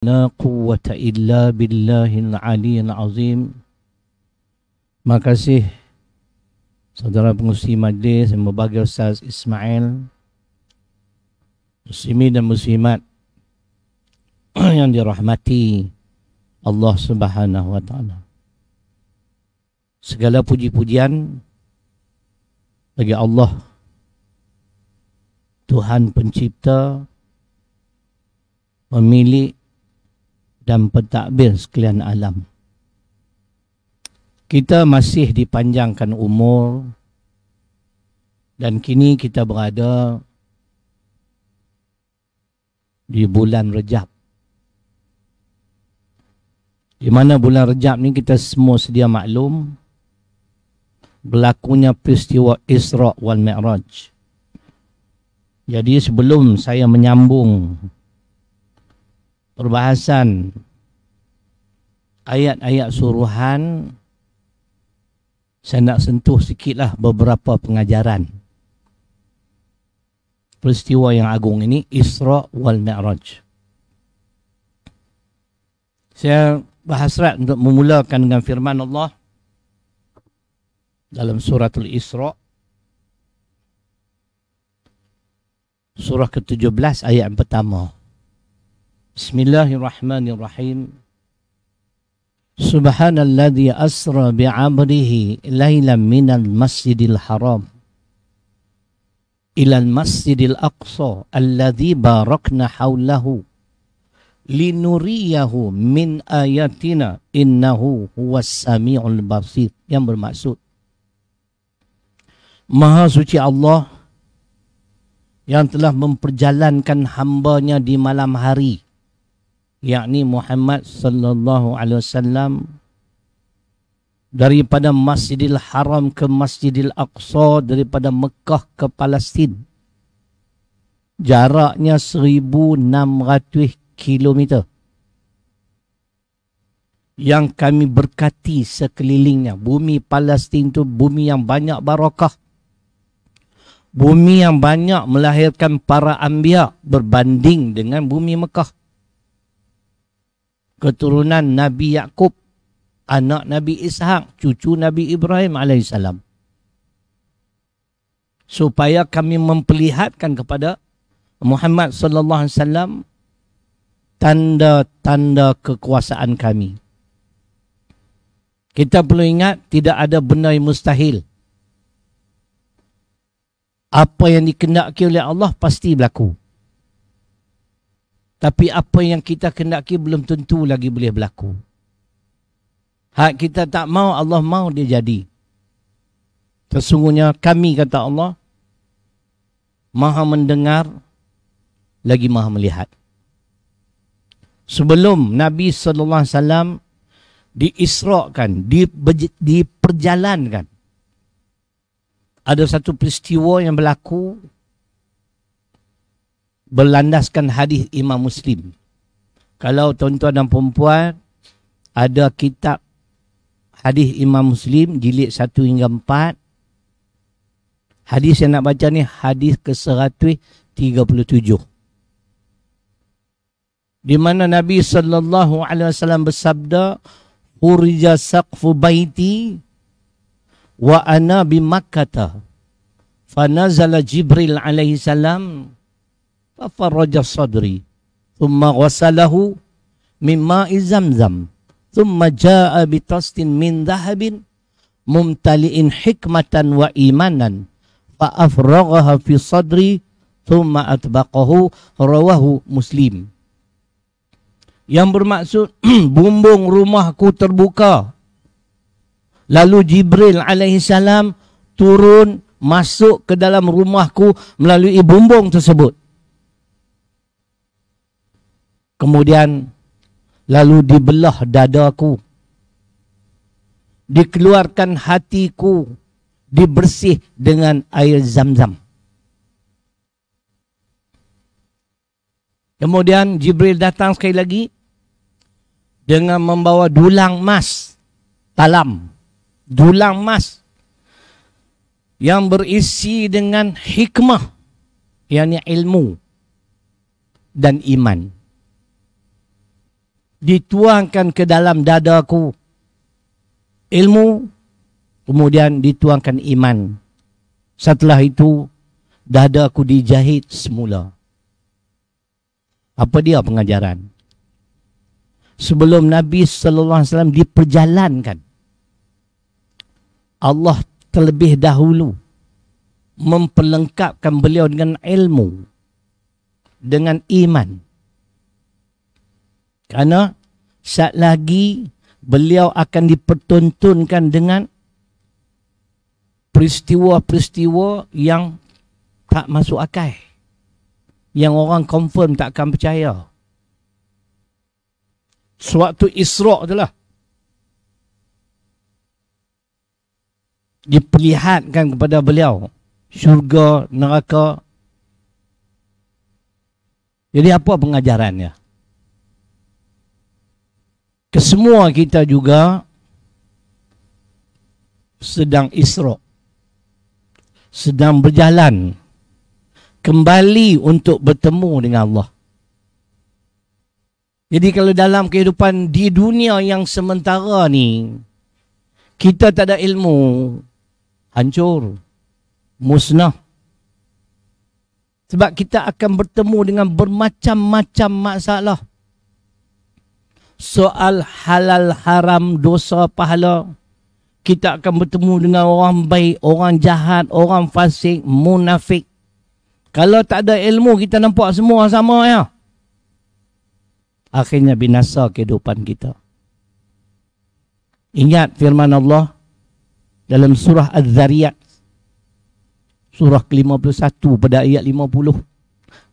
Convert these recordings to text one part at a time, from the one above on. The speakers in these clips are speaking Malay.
لا قوة إلا بالله العلي العظيم Terima kasih saudara pengusi majlis yang berbagai Ustaz Ismail Muslimi dan muslimat yang dirahmati Allah Subhanahu wa taala. Segala puji-pujian bagi Allah Tuhan pencipta pemilik dan pentadbir sekalian alam. Kita masih dipanjangkan umur dan kini kita berada di bulan Rejab. Di mana bulan Rejab ni kita semua sedia maklum berlakunya peristiwa Isra' wal Mi'raj. Jadi sebelum saya menyambung perbahasan ayat-ayat suruhan saya nak sentuh sikitlah beberapa pengajaran peristiwa yang agung ini Isra wal Mi'raj. Saya berhasrat untuk memulakan dengan firman Allah dalam suratul isra surah ke-17 ayat pertama. Bismillahirrahmanirrahim Subhanalladzi asra bi'abrihi laylan minal masjidil haram ilal masjidil aqsa alladzi barakna hawlahu linuriyahu min ayatina innahu huwas samiul basir yang bermaksud Maha suci Allah yang telah memperjalankan hambanya di malam hari yakni Muhammad sallallahu alaihi wasallam daripada Masjidil Haram ke Masjidil Aqsa daripada Mekah ke Palestin jaraknya 1600 kilometer yang kami berkati sekelilingnya bumi Palestin tu bumi yang banyak barakah bumi yang banyak melahirkan para anbiya berbanding dengan bumi Mekah keturunan Nabi Yakub, anak Nabi Ishak, cucu Nabi Ibrahim alaihissalam. Supaya kami memperlihatkan kepada Muhammad sallallahu alaihi wasallam tanda-tanda kekuasaan kami. Kita perlu ingat tidak ada benda yang mustahil. Apa yang dikendaki oleh Allah pasti berlaku. Tapi apa yang kita kendaki belum tentu lagi boleh berlaku. Hak kita tak mau, Allah mau dia jadi. Sesungguhnya kami kata Allah, maha mendengar, lagi maha melihat. Sebelum Nabi Sallallahu Alaihi SAW diisrakan, diperjalankan, ada satu peristiwa yang berlaku berlandaskan hadis Imam Muslim. Kalau tuan-tuan dan puan-puan ada kitab hadis Imam Muslim jilid 1 hingga 4 hadis yang nak baca ni hadis ke-137 di mana Nabi sallallahu alaihi wasallam bersabda urija saqfu baiti wa ana bi makkah fa nazala jibril alaihi salam ففرج الصدر ثم غسله من ماء زمزم ثم جاء بتست من ذهب ممتلئ حكمة وإيمانا فأفرغها في صدري ثم أطبقه رواه مسلم yang bermaksud bumbung rumahku terbuka lalu Jibril alaihi salam turun masuk ke dalam rumahku melalui bumbung tersebut Kemudian lalu dibelah dadaku. Dikeluarkan hatiku dibersih dengan air zam-zam. Kemudian Jibril datang sekali lagi dengan membawa dulang emas talam. Dulang emas yang berisi dengan hikmah yakni ilmu dan iman dituangkan ke dalam dadaku ilmu kemudian dituangkan iman setelah itu dadaku dijahit semula apa dia pengajaran sebelum nabi sallallahu alaihi wasallam diperjalankan Allah terlebih dahulu memperlengkapkan beliau dengan ilmu dengan iman kerana saat lagi beliau akan dipertuntunkan dengan peristiwa-peristiwa yang tak masuk akal. Yang orang confirm tak akan percaya. Suatu Isra' tu lah. Diperlihatkan kepada beliau. Syurga, neraka. Jadi apa pengajarannya? kesemua kita juga sedang isrok sedang berjalan kembali untuk bertemu dengan Allah jadi kalau dalam kehidupan di dunia yang sementara ni kita tak ada ilmu hancur musnah sebab kita akan bertemu dengan bermacam-macam masalah soal halal haram dosa pahala kita akan bertemu dengan orang baik, orang jahat, orang fasik, munafik. Kalau tak ada ilmu kita nampak semua sama ya. Akhirnya binasa kehidupan kita. Ingat firman Allah dalam surah Az-Zariyat surah ke-51 pada ayat 50.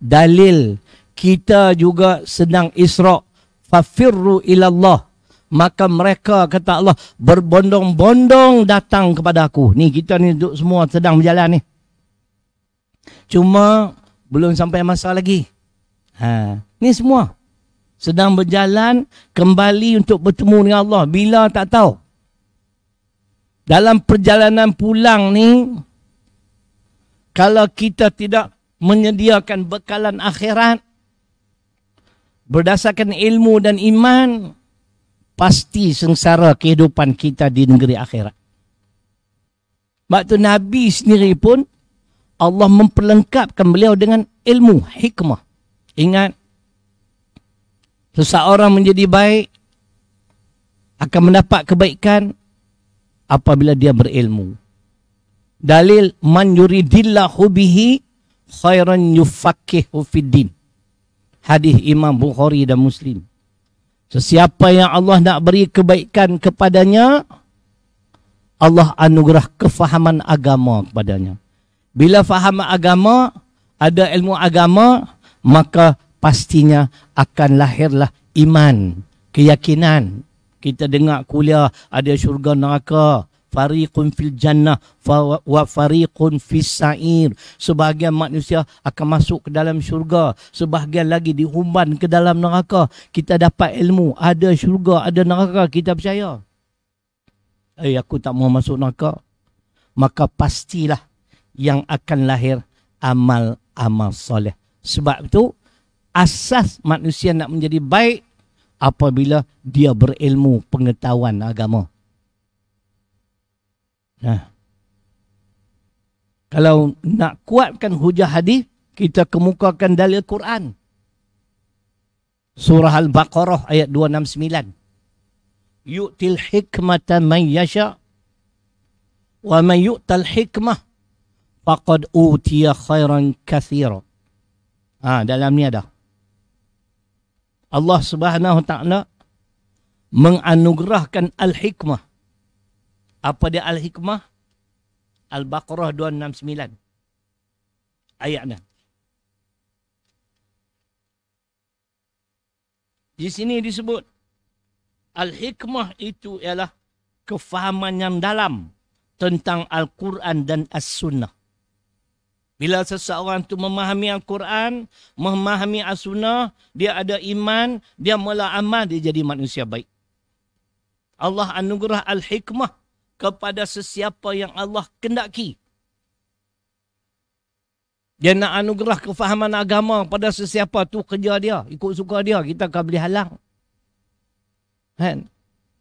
Dalil kita juga sedang Isra' fafirru ilallah maka mereka kata Allah berbondong-bondong datang kepada aku ni kita ni duduk semua sedang berjalan ni cuma belum sampai masa lagi ha ni semua sedang berjalan kembali untuk bertemu dengan Allah bila tak tahu dalam perjalanan pulang ni kalau kita tidak menyediakan bekalan akhirat berdasarkan ilmu dan iman pasti sengsara kehidupan kita di negeri akhirat. Sebab tu Nabi sendiri pun Allah memperlengkapkan beliau dengan ilmu, hikmah. Ingat, seseorang menjadi baik akan mendapat kebaikan apabila dia berilmu. Dalil man yuridillahu bihi khairan yufaqihu fid hadis Imam Bukhari dan Muslim. Sesiapa yang Allah nak beri kebaikan kepadanya, Allah anugerah kefahaman agama kepadanya. Bila faham agama, ada ilmu agama, maka pastinya akan lahirlah iman, keyakinan. Kita dengar kuliah ada syurga neraka, fariqun fil jannah wa fariqun fis sa'ir sebahagian manusia akan masuk ke dalam syurga sebahagian lagi dihumban ke dalam neraka kita dapat ilmu ada syurga ada neraka kita percaya eh aku tak mau masuk neraka maka pastilah yang akan lahir amal amal soleh sebab itu asas manusia nak menjadi baik apabila dia berilmu pengetahuan agama Nah. Ha. Kalau nak kuatkan hujah hadis, kita kemukakan dalil Quran. Surah Al-Baqarah ayat 269. Yu'til hikmata man yasha wa man yu'tal hikmah faqad utiya khairan kathira. Ha, dalam ni ada. Allah Subhanahu Ta'ala menganugerahkan al-hikmah apa dia al-hikmah al-baqarah 269 ayatnya di sini disebut al-hikmah itu ialah kefahaman yang dalam tentang al-Quran dan as-sunnah bila seseorang itu memahami Al-Quran, memahami As-Sunnah, dia ada iman, dia mula amal, dia jadi manusia baik. Allah anugerah Al-Hikmah kepada sesiapa yang Allah kendaki. Dia nak anugerah kefahaman agama pada sesiapa tu kerja dia. Ikut suka dia, kita akan boleh halang. Kan?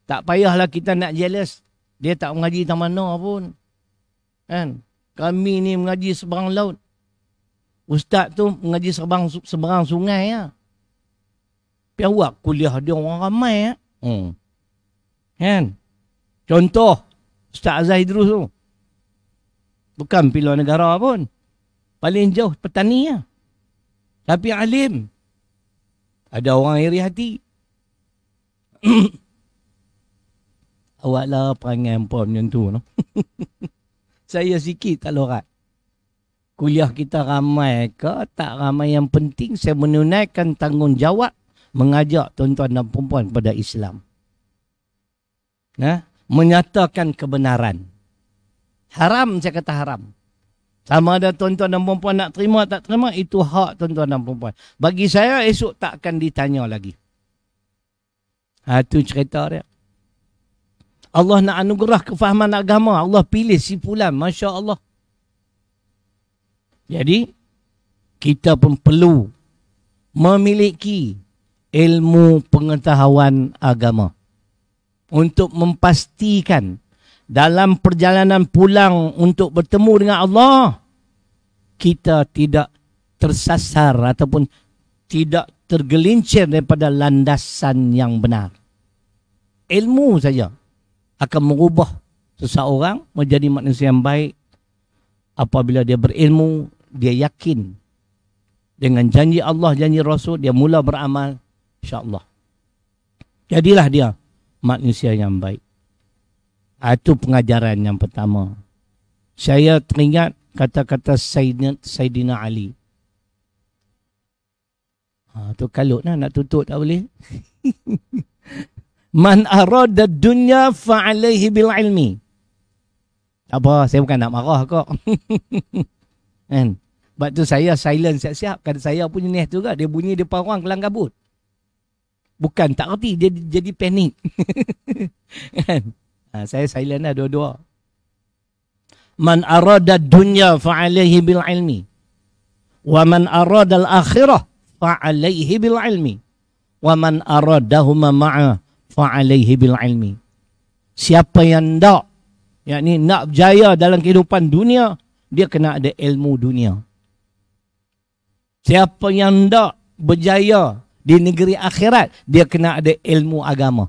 Tak payahlah kita nak jealous. Dia tak mengaji di mana pun. Kan? Kami ni mengaji seberang laut. Ustaz tu mengaji seberang, seberang sungai. Ya. Piawak kuliah dia orang ramai. Ya. Hmm. Kan? Contoh. Ustaz Azhar Idrus tu. Bukan pilihan negara pun. Paling jauh petani lah. Tapi alim. Ada orang iri hati. Awaklah perangai apa macam tu. No? Saya sikit tak lorat. Kuliah kita ramai ke tak ramai yang penting saya menunaikan tanggungjawab mengajak tuan-tuan dan perempuan kepada Islam. Nah, menyatakan kebenaran. Haram saya kata haram. Sama ada tuan-tuan dan perempuan nak terima tak terima, itu hak tuan-tuan dan perempuan. Bagi saya esok tak akan ditanya lagi. Ha, itu cerita dia. Allah nak anugerah kefahaman agama. Allah pilih simpulan. Masya Allah. Jadi, kita pun perlu memiliki ilmu pengetahuan agama untuk memastikan dalam perjalanan pulang untuk bertemu dengan Allah kita tidak tersasar ataupun tidak tergelincir daripada landasan yang benar. Ilmu saja akan mengubah seseorang menjadi manusia yang baik apabila dia berilmu, dia yakin dengan janji Allah, janji Rasul, dia mula beramal insya-Allah. Jadilah dia manusia yang baik. Ah, itu pengajaran yang pertama. Saya teringat kata-kata Saidina Ali. Ha, tu kalut lah, nak tutup tak boleh. Man arada dunya fa'alaihi bil ilmi. Tak apa, saya bukan nak marah kok. Kan? Sebab tu saya silent siap-siap. Kata saya punya ni tu kan. Dia bunyi depan orang kelang kabut. Bukan tak reti jadi jadi panik. kan? Ha, saya silent lah dua-dua. Man arada dunya fa'alaihi bil ilmi. Wa man arada al-akhirah fa'alaihi bil ilmi. Wa man aradahuma ma'a fa'alaihi bil ilmi. Siapa yang nak yakni nak berjaya dalam kehidupan dunia, dia kena ada ilmu dunia. Siapa yang nak berjaya di negeri akhirat dia kena ada ilmu agama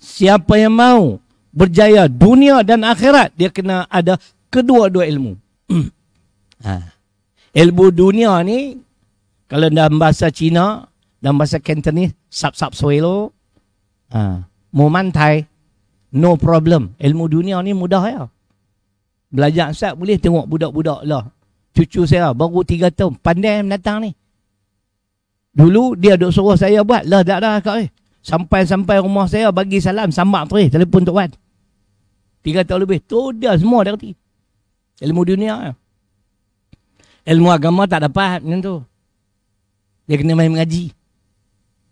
siapa yang mau berjaya dunia dan akhirat dia kena ada kedua-dua ilmu ha. ilmu dunia ni kalau dalam bahasa Cina dalam bahasa Cantonese sap sap sui lo ha. Momantai, no problem ilmu dunia ni mudah ya belajar sat boleh tengok budak-budak lah cucu saya baru tiga tahun pandai yang datang ni Dulu dia duk suruh saya buat. Lah tak dah kak eh. Sampai-sampai rumah saya bagi salam. Sambak terih. Telepon Tok Wan. Tiga tahun lebih. Tu dia semua dah kerti. Ilmu dunia. Ilmu agama tak dapat macam tu. Dia kena main mengaji.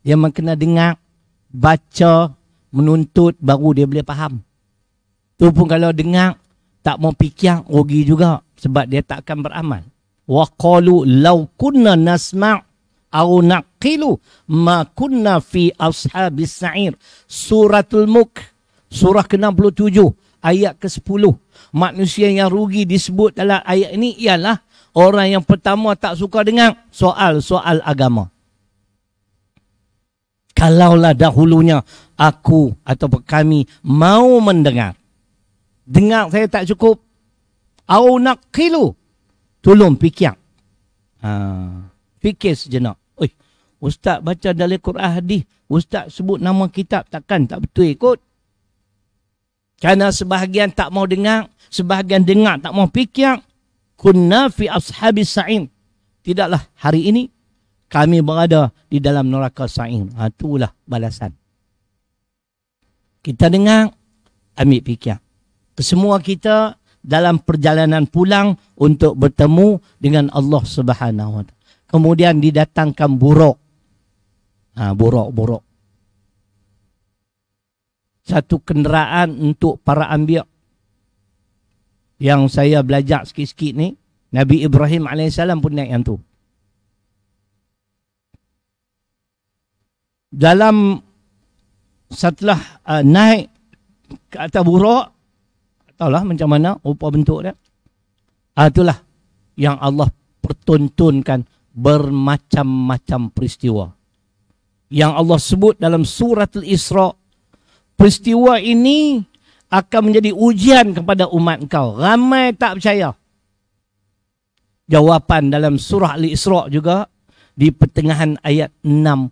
Dia memang kena dengar. Baca. Menuntut. Baru dia boleh faham. Tu pun kalau dengar. Tak mau fikir. Rugi juga. Sebab dia takkan beramal. Waqalu law kunna nasma' au naqilu ma kunna fi ashabis sa'ir suratul muk surah ke-67 ayat ke-10 manusia yang rugi disebut dalam ayat ini ialah orang yang pertama tak suka dengar soal-soal agama kalaulah dahulunya aku atau kami mau mendengar dengar saya tak cukup au naqilu tolong fikir ha fikir sejenak Ustaz baca dari Quran hadis. Ustaz sebut nama kitab. Takkan tak betul ikut. Kerana sebahagian tak mau dengar. Sebahagian dengar tak mau fikir. Kunna fi ashabi sa'im. Tidaklah hari ini kami berada di dalam neraka sa'im. Ha, itulah balasan. Kita dengar, ambil fikir. Kesemua kita dalam perjalanan pulang untuk bertemu dengan Allah Subhanahu Kemudian didatangkan buruk. Ah borok-borok. Satu kenderaan untuk para ambil yang saya belajar sikit-sikit ni, Nabi Ibrahim AS pun naik yang tu. Dalam setelah uh, naik ke atas buruk, tak tahulah macam mana rupa bentuk dia. Uh, itulah yang Allah pertuntunkan bermacam-macam peristiwa yang Allah sebut dalam surat Al-Isra. Peristiwa ini akan menjadi ujian kepada umat engkau. Ramai tak percaya. Jawapan dalam surah Al-Isra juga di pertengahan ayat 60.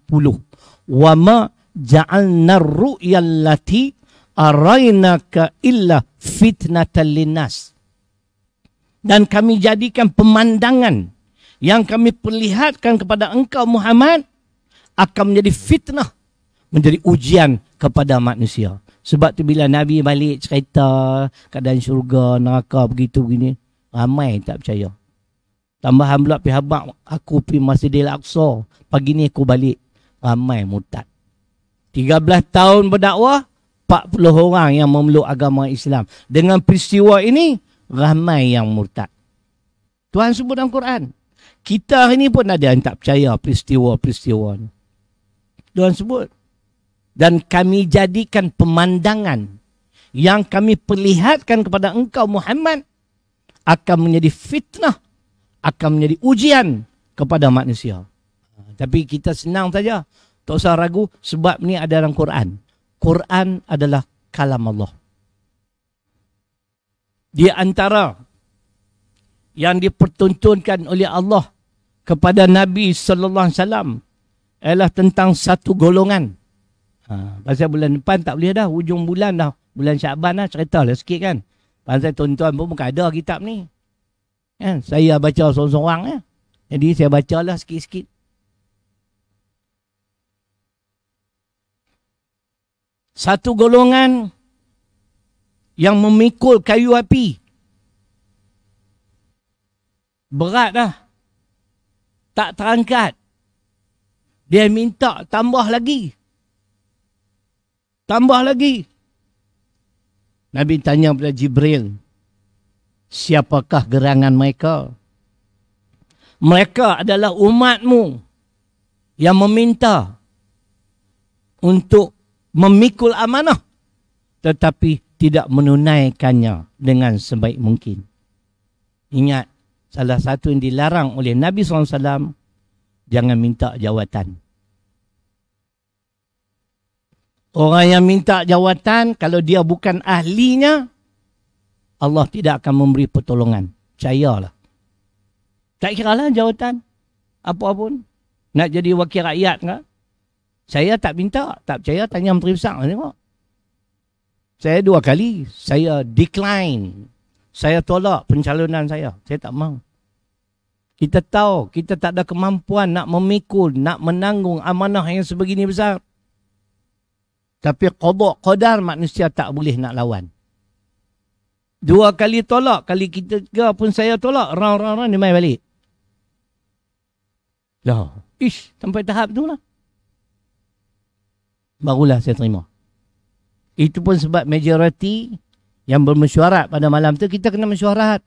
Wa ma ja'alna ru'ya allati arainaka illa fitnatan linnas. Dan kami jadikan pemandangan yang kami perlihatkan kepada engkau Muhammad akan menjadi fitnah menjadi ujian kepada manusia sebab tu bila nabi balik cerita keadaan syurga neraka begitu begini ramai tak percaya Tambah pula pihak habaq aku pi masjidil aqsa pagi ni aku balik ramai mutat 13 tahun berdakwah 40 orang yang memeluk agama Islam dengan peristiwa ini ramai yang murtad Tuhan sebut dalam Quran kita hari ni pun ada yang tak percaya peristiwa-peristiwa ni Tuhan sebut. Dan kami jadikan pemandangan yang kami perlihatkan kepada engkau Muhammad akan menjadi fitnah, akan menjadi ujian kepada manusia. Tapi kita senang saja. Tak usah ragu sebab ini ada dalam Quran. Quran adalah kalam Allah. Di antara yang dipertuntunkan oleh Allah kepada Nabi sallallahu alaihi wasallam ialah tentang satu golongan. Ha, pasal bulan depan tak boleh dah. Hujung bulan dah. Bulan Syakban dah. Cerita lah sikit kan. Pasal tuan-tuan pun bukan ada kitab ni. Kan? Saya baca seorang-seorang ya. Jadi saya baca lah sikit-sikit. Satu golongan yang memikul kayu api. Berat dah. Tak terangkat dia minta tambah lagi. Tambah lagi. Nabi tanya kepada Jibril, siapakah gerangan mereka? Mereka adalah umatmu yang meminta untuk memikul amanah tetapi tidak menunaikannya dengan sebaik mungkin. Ingat, salah satu yang dilarang oleh Nabi SAW jangan minta jawatan. Orang yang minta jawatan, kalau dia bukan ahlinya, Allah tidak akan memberi pertolongan. Percayalah. Tak kira lah jawatan. Apa pun. Nak jadi wakil rakyat ke? Saya tak minta. Tak percaya. Tanya Menteri Besar. Tengok. Saya dua kali. Saya decline. Saya tolak pencalonan saya. Saya tak mahu. Kita tahu kita tak ada kemampuan nak memikul, nak menanggung amanah yang sebegini besar. Tapi qadak qadar manusia tak boleh nak lawan. Dua kali tolak, kali kita tiga pun saya tolak. Rang, rang, rang, dia main balik. Lah, ish, sampai tahap tu lah. Barulah saya terima. Itu pun sebab majoriti yang bermesyuarat pada malam tu, kita kena mesyuarat.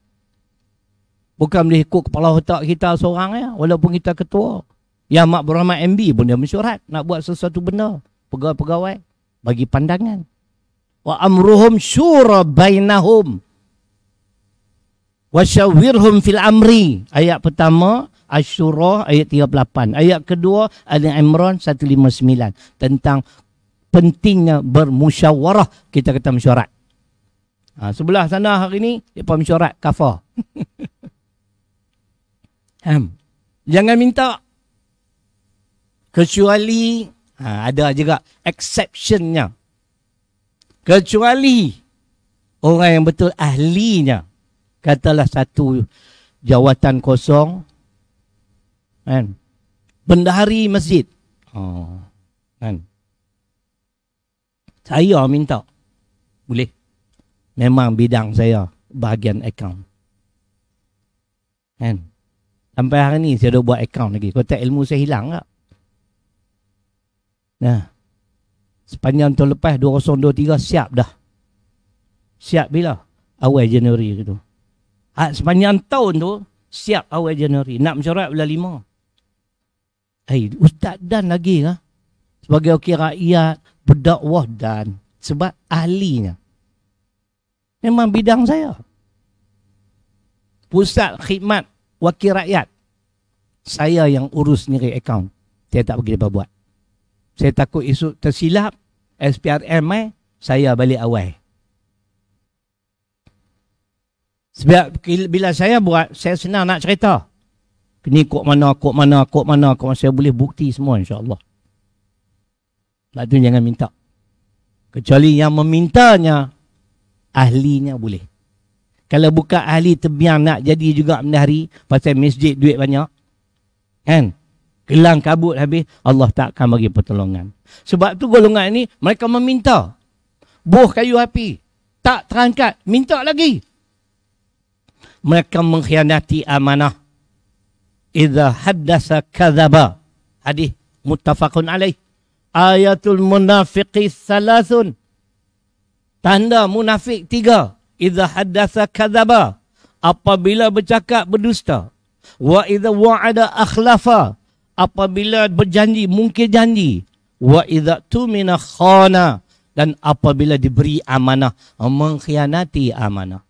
Bukan boleh ikut kepala otak kita seorang ya. Walaupun kita ketua. Yang Mak Berahmat MB pun dia mensyurat. Nak buat sesuatu benda. Pegawai-pegawai. Bagi pandangan. Wa amruhum syura bainahum. Wasyawirhum fil amri. Ayat pertama. Asyura ayat 38. Ayat kedua. Al-Imran 159. Tentang pentingnya bermusyawarah. Kita kata mesyuarat. Ha, sebelah sana hari ini Dia pun mensyurat. Kafah. Hmm. Jangan minta kecuali ha, ada juga exceptionnya. Kecuali orang yang betul ahlinya. Katalah satu jawatan kosong. Kan? Bendahari masjid. Oh, kan? Saya minta. Boleh. Memang bidang saya bahagian account. Kan? Sampai hari ni saya ada buat account lagi. Kau ilmu saya hilang tak? Nah. Sepanjang tahun lepas 2023 siap dah. Siap bila? Awal Januari gitu. Ha, sepanjang tahun tu siap awal Januari. Nak mencorak bulan lima. Eh, hey, Ustaz Dan lagi lah. Sebagai okey rakyat, berdakwah dan sebab ahlinya. Memang bidang saya. Pusat khidmat wakil rakyat. Saya yang urus sendiri akaun. Saya tak pergi buat. Saya takut isu tersilap SPRM mai eh, saya balik awal. Sebab bila saya buat saya senang nak cerita. Ini kok mana, kok mana, kok mana, kok mana. Saya boleh bukti semua insyaAllah. Sebab tu jangan minta. Kecuali yang memintanya, ahlinya boleh. Kalau buka ahli tebiang nak jadi juga menari pasal masjid duit banyak. Kan? Gelang kabut habis Allah tak akan bagi pertolongan. Sebab tu golongan ini mereka meminta buah kayu api tak terangkat, minta lagi. Mereka mengkhianati amanah. Iza haddasa kadzaba. Hadis muttafaqun alaih. Ayatul munafiqi salasun. Tanda munafik tiga idza haddatha kadzaba apabila bercakap berdusta wa idza wa'ada akhlafa apabila berjanji mungkin janji wa idza tumina khana dan apabila diberi amanah mengkhianati amanah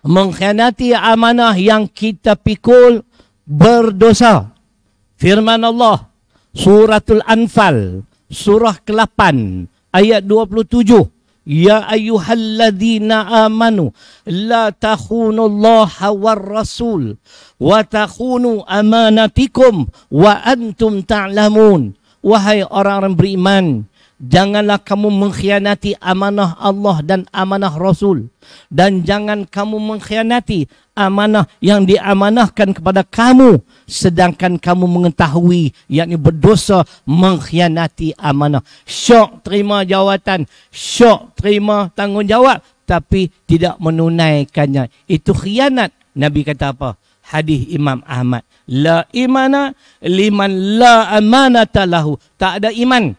mengkhianati amanah yang kita pikul berdosa firman Allah suratul anfal surah ke-8 ayat يا أيها الذين آمنوا لا تخونوا الله والرسول وتخونوا أمانتكم وأنتم تعلمون وهي أرارم بريمان janganlah kamu mengkhianati amanah Allah dan amanah Rasul dan jangan kamu mengkhianati amanah yang diamanahkan kepada kamu sedangkan kamu mengetahui yakni berdosa mengkhianati amanah syok terima jawatan syok terima tanggungjawab tapi tidak menunaikannya itu khianat nabi kata apa hadis imam ahmad la imana liman la amanata lahu tak ada iman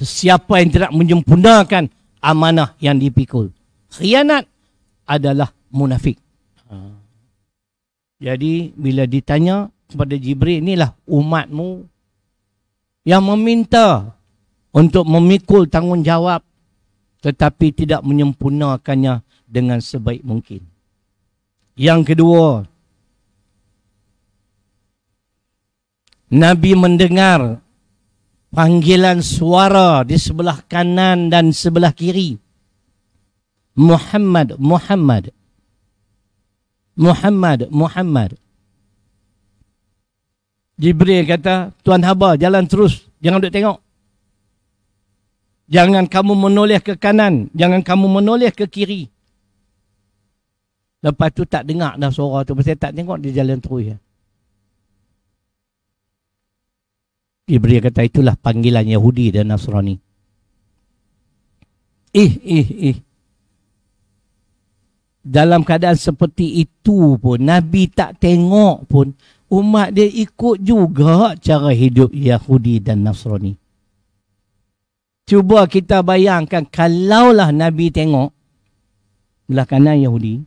sesiapa yang tidak menyempurnakan amanah yang dipikul. Khianat adalah munafik. Ha. Jadi bila ditanya kepada Jibril inilah umatmu yang meminta untuk memikul tanggungjawab tetapi tidak menyempurnakannya dengan sebaik mungkin. Yang kedua, Nabi mendengar panggilan suara di sebelah kanan dan sebelah kiri. Muhammad, Muhammad. Muhammad, Muhammad. Jibril kata, Tuan Haba, jalan terus. Jangan duduk tengok. Jangan kamu menoleh ke kanan. Jangan kamu menoleh ke kiri. Lepas tu tak dengar dah suara tu. Pasal tak tengok dia jalan terus. Ya. Ibrahim kata itulah panggilan Yahudi dan Nasrani. Ih, eh, ih, eh, ih. Eh. Dalam keadaan seperti itu pun, Nabi tak tengok pun, umat dia ikut juga cara hidup Yahudi dan Nasrani. Cuba kita bayangkan, kalaulah Nabi tengok, belah kanan Yahudi,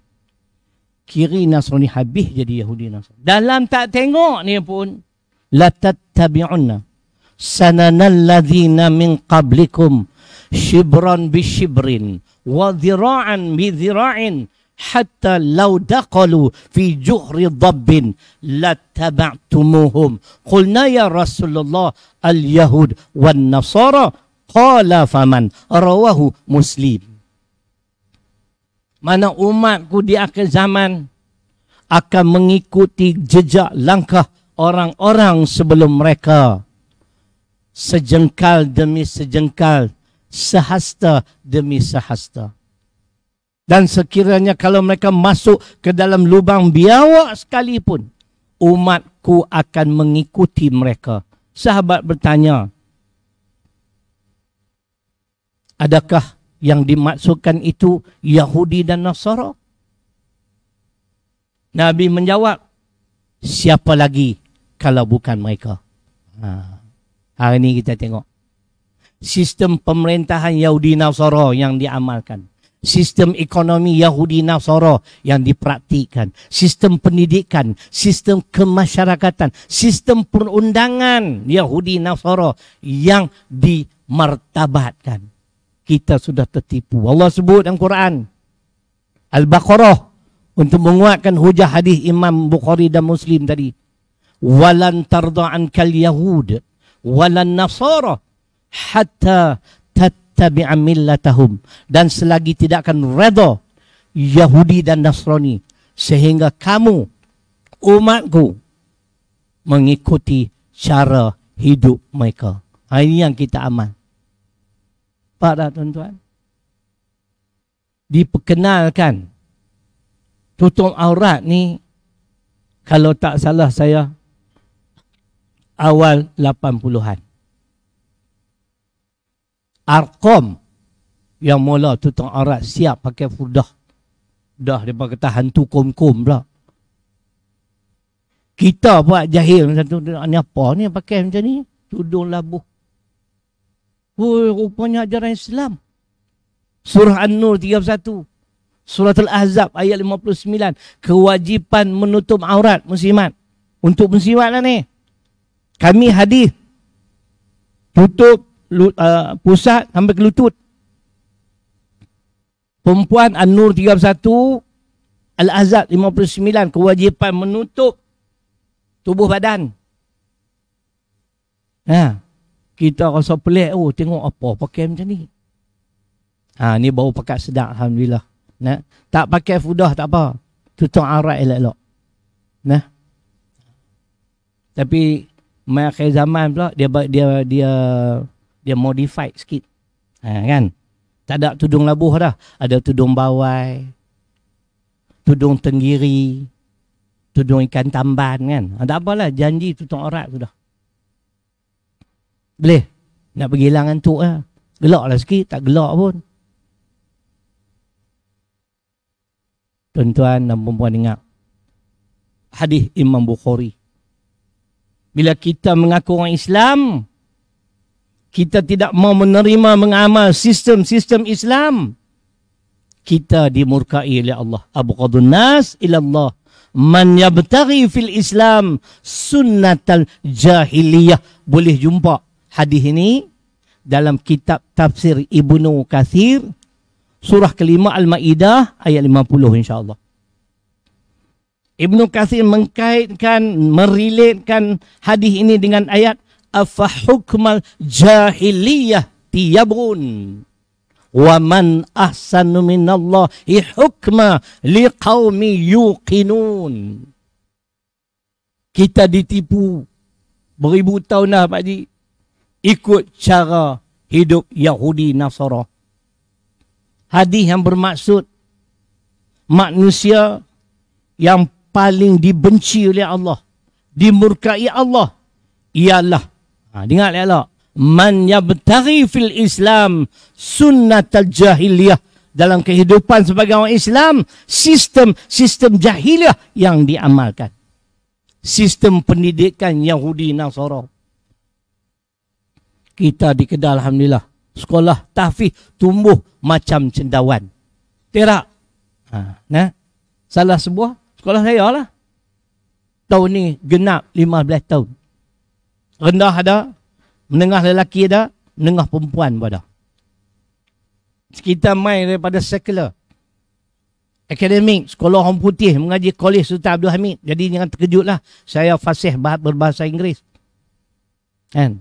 kiri Nasrani habis jadi Yahudi Nasrani. Dalam tak tengok ni pun, latat tabi'unna sananal ladhina min qablikum shibran bi shibrin wa dhira'an bi dhira'in hatta law daqalu fi juhri dhabbin lattaba'tumuhum qulna ya rasulullah al yahud wan nasara qala faman rawahu muslim mana umatku di akhir zaman akan mengikuti jejak langkah orang-orang sebelum mereka sejengkal demi sejengkal, sehasta demi sehasta. Dan sekiranya kalau mereka masuk ke dalam lubang biawak sekalipun, umatku akan mengikuti mereka. Sahabat bertanya, adakah yang dimaksudkan itu Yahudi dan Nasara? Nabi menjawab, siapa lagi kalau bukan mereka? Haa. Hari ini kita tengok. Sistem pemerintahan Yahudi Nasara yang diamalkan. Sistem ekonomi Yahudi Nasara yang dipraktikkan. Sistem pendidikan, sistem kemasyarakatan, sistem perundangan Yahudi Nasara yang dimartabatkan. Kita sudah tertipu. Allah sebut dalam Quran. Al-Baqarah untuk menguatkan hujah hadis Imam Bukhari dan Muslim tadi. Walan tarda'an kal walan nasara hatta tattabi'a millatahum dan selagi tidak akan redha Yahudi dan Nasrani sehingga kamu umatku mengikuti cara hidup mereka. Ha, ini yang kita aman. Para tuan-tuan diperkenalkan tutup aurat ni kalau tak salah saya awal 80-an. Arkom yang mula tu Tuan Arad siap pakai fudah. Dah dia kata hantu kom-kom pula. Kita buat jahil macam tu. Ni apa ni pakai macam ni? Tudung labuh. Oh, rupanya ajaran Islam. Surah An-Nur 31. Surah Al-Ahzab ayat 59. Kewajipan menutup aurat muslimat. Untuk muslimat lah ni kami hadir tutup uh, pusat sampai ke lutut perempuan An-Nur 31 Al-Azab 59 kewajipan menutup tubuh badan ha. kita rasa pelik oh tengok apa pakai macam ni ha, ni baru pakai sedap Alhamdulillah nah. tak pakai fudah tak apa tutup arat elok-elok nah. tapi main akhir zaman pula dia dia dia dia, dia modified sikit. Ha, kan? Tak ada tudung labuh dah. Ada tudung bawai. Tudung tenggiri. Tudung ikan tamban kan. Ada ha, tak apalah janji tutup orat tu dah. Boleh? Nak pergi hilang antuk lah. Gelak lah sikit. Tak gelak pun. Tuan-tuan dan perempuan ingat. Hadis Imam Bukhari. Bila kita mengaku orang Islam, kita tidak mau menerima mengamal sistem-sistem Islam, kita dimurkai oleh Allah. Abu Qadun Nas ila Allah. Man yabtaghi fil Islam sunnatal jahiliyah. Boleh jumpa hadis ini dalam kitab tafsir Ibnu Kathir surah kelima Al-Ma'idah ayat lima 50 insyaAllah. Ibnu Kathir mengkaitkan, merilitkan hadis ini dengan ayat Afahukmal jahiliyah tiabun, Wa man ahsanu minallahi hukma liqawmi yuqinun Kita ditipu beribu tahun dah Pak Ji Ikut cara hidup Yahudi Nasara Hadis yang bermaksud Manusia yang paling dibenci oleh Allah, dimurkai Allah ialah ha, dengar ya Allah man yabtaghi fil islam sunnatal jahiliyah dalam kehidupan sebagai orang Islam sistem sistem jahiliyah yang diamalkan sistem pendidikan Yahudi Nasara kita di Kedah alhamdulillah sekolah tahfiz tumbuh macam cendawan terak. ha, nah salah sebuah Sekolah saya lah. Tahun ni genap 15 tahun. Rendah ada, menengah lelaki ada, menengah perempuan pun ada. Kita main daripada sekular. Akademik, sekolah orang putih, mengaji kolej Sultan Abdul Hamid. Jadi jangan terkejutlah, saya fasih berbahasa Inggeris. Kan?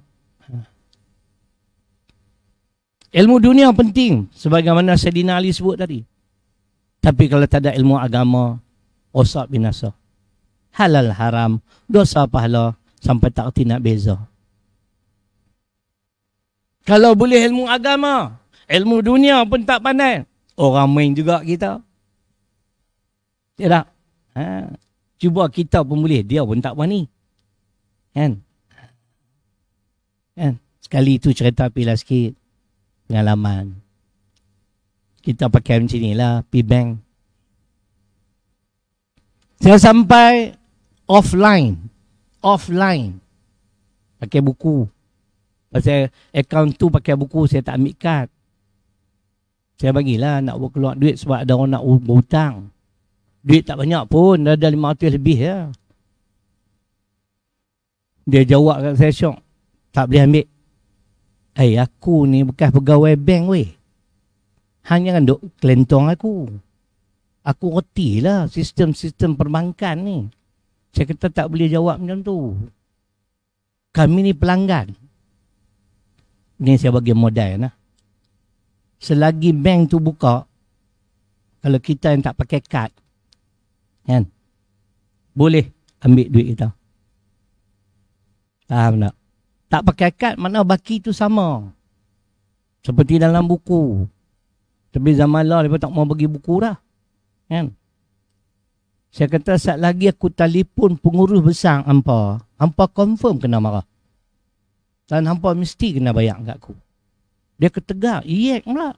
Ilmu dunia penting, sebagaimana Sayyidina Ali sebut tadi. Tapi kalau tak ada ilmu agama, rosak binasa. Halal haram, dosa pahala sampai tak kerti nak beza. Kalau boleh ilmu agama, ilmu dunia pun tak pandai. Orang main juga kita. Tidak. Ha? Cuba kita pun boleh, dia pun tak berani. Kan? Kan? Sekali itu cerita pilih sikit. Pengalaman. Kita pakai macam inilah, pergi bank. Saya sampai offline. Offline. Pakai buku. Pasal account tu pakai buku, saya tak ambil kad. Saya bagilah nak buat keluar duit sebab ada orang nak berhutang. Duit tak banyak pun, ada 500 lebih ya. Dia jawab kat saya syok. Tak boleh ambil. Eh, aku ni bekas pegawai bank weh. Hanya kan duk kelentong aku aku reti lah sistem-sistem perbankan ni. Saya kata tak boleh jawab macam tu. Kami ni pelanggan. Ni saya bagi modal lah. Selagi bank tu buka, kalau kita yang tak pakai kad, kan? Boleh ambil duit kita. Faham tak? Tak pakai kad, mana baki tu sama. Seperti dalam buku. Tapi zaman lah, mereka tak mau bagi buku dah. Kan? Saya kata saat lagi aku telefon pengurus besar hampa, hampa confirm kena marah. Dan hampa mesti kena bayar kat aku. Dia ketegak, iyek pula.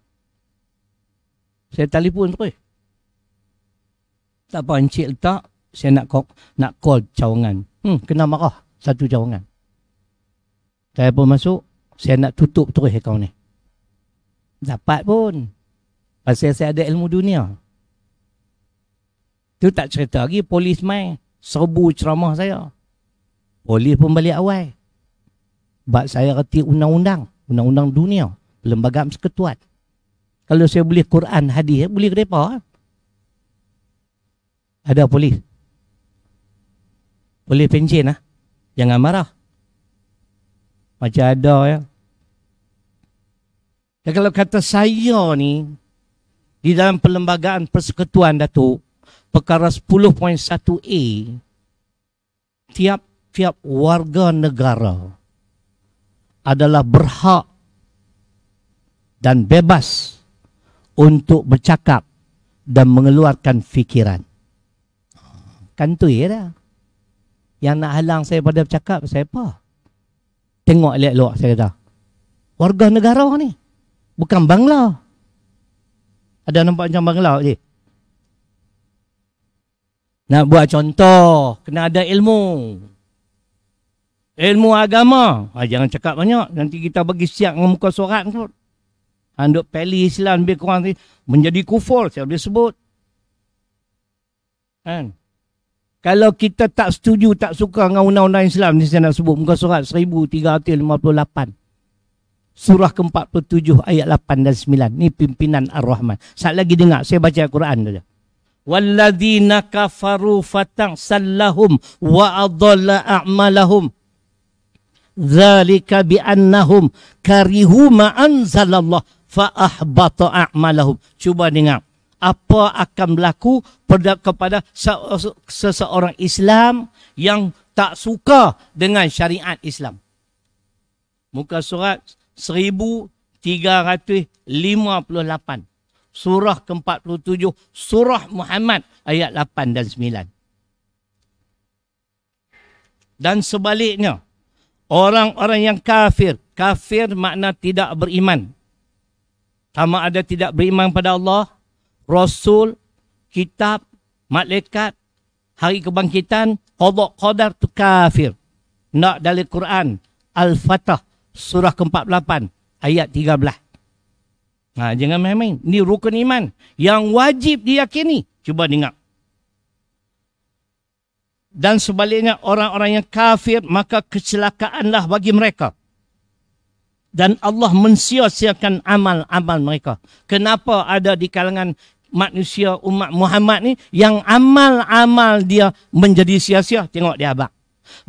Saya telefon tu, eh. Tak apa, encik letak, saya nak call, nak call cawangan. Hmm, kena marah satu cawangan. Saya pun masuk, saya nak tutup terus akaun ni. Dapat pun. Pasal saya ada ilmu dunia. Tu tak cerita lagi polis mai serbu ceramah saya. Polis pun balik awal. Sebab saya reti undang-undang. Undang-undang dunia. Lembaga persekutuan. Kalau saya boleh Quran, hadis, boleh ke mereka. Ada polis. Polis pencin lah. Jangan marah. Macam ada ya. Dan kalau kata saya ni, di dalam perlembagaan persekutuan Datuk, perkara 10.1A tiap-tiap warga negara adalah berhak dan bebas untuk bercakap dan mengeluarkan fikiran. Kan tu ya dah. Yang nak halang saya pada bercakap, saya apa? Tengok lihat luar saya kata. Warga negara ni. Bukan bangla. Ada nampak macam bangla ni? Nak buat contoh, kena ada ilmu. Ilmu agama. Ha, jangan cakap banyak. Nanti kita bagi siap dengan muka surat kot. Handuk ah, peli Islam lebih kurang ni. Menjadi kufur, saya boleh sebut. Kan? Kalau kita tak setuju, tak suka dengan undang-undang Islam ni saya nak sebut. Muka surat 1358. Surah ke-47 ayat 8 dan 9. Ini pimpinan Ar-Rahman. Saat lagi dengar, saya baca Al-Quran saja walladzina kafaru fatasallahum wa adalla a'malahum dzalika biannahum karihu ma anzalallah fa ahbata a'malahum cuba dengar apa akan berlaku kepada seseorang Islam yang tak suka dengan syariat Islam muka surat 1358 surah ke-47 surah Muhammad ayat 8 dan 9. Dan sebaliknya orang-orang yang kafir, kafir makna tidak beriman. Sama ada tidak beriman pada Allah, rasul, kitab, malaikat, hari kebangkitan, qada qadar tu kafir. Nak dalil Quran Al-Fatah surah ke-48 ayat 13. Ha, jangan main-main. Ini rukun iman yang wajib diyakini. Cuba dengar. Dan sebaliknya orang-orang yang kafir maka kecelakaanlah bagi mereka. Dan Allah mensia amal-amal mereka. Kenapa ada di kalangan manusia umat Muhammad ni yang amal-amal dia menjadi sia-sia? Tengok dia abang.